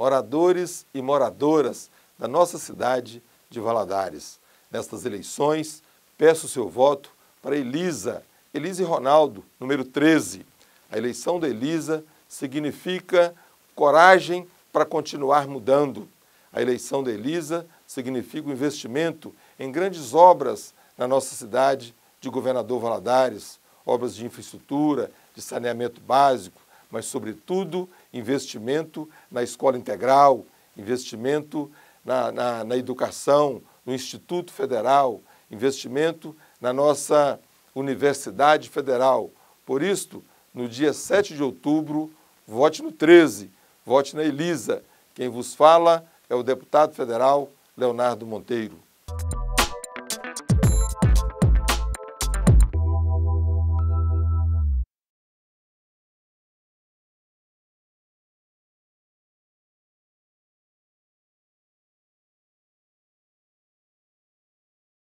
moradores e moradoras da nossa cidade de Valadares. Nestas eleições, peço seu voto para Elisa, Elise Ronaldo, número 13. A eleição da Elisa significa coragem para continuar mudando. A eleição da Elisa significa o um investimento em grandes obras na nossa cidade de Governador Valadares, obras de infraestrutura, de saneamento básico, mas, sobretudo, investimento na escola integral, investimento na, na, na educação, no Instituto Federal, investimento na nossa Universidade Federal. Por isto, no dia 7 de outubro, vote no 13, vote na Elisa. Quem vos fala é o deputado federal Leonardo Monteiro.